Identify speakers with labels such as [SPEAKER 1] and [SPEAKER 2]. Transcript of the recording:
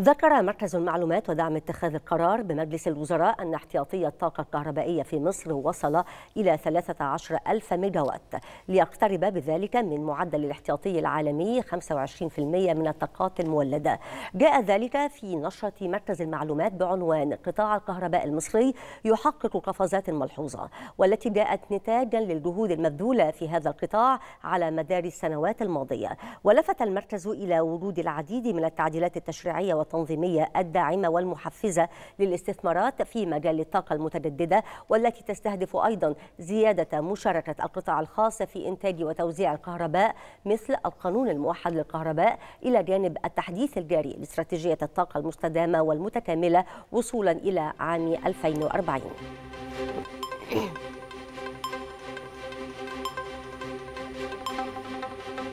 [SPEAKER 1] ذكر مركز المعلومات ودعم اتخاذ القرار بمجلس الوزراء أن احتياطي الطاقة الكهربائية في مصر وصل إلى 13 ألف ميجاوات ليقترب بذلك من معدل الاحتياطي العالمي 25% من الطاقات المولدة جاء ذلك في نشرة مركز المعلومات بعنوان قطاع الكهرباء المصري يحقق قفزات ملحوظة والتي جاءت نتاجا للجهود المبذولة في هذا القطاع على مدار السنوات الماضية ولفت المركز إلى وجود العديد من التعديلات التشريعية والتنظيمية الداعمة والمحفزة للاستثمارات في مجال الطاقة المتجددة والتي تستهدف أيضا زيادة مشاركة القطاع الخاص في إنتاج وتوزيع الكهرباء مثل القانون الموحد للكهرباء إلى جانب التحديث الجاري لاستراتيجية الطاقة المستدامة والمتكاملة وصولا إلى عام
[SPEAKER 2] 2040.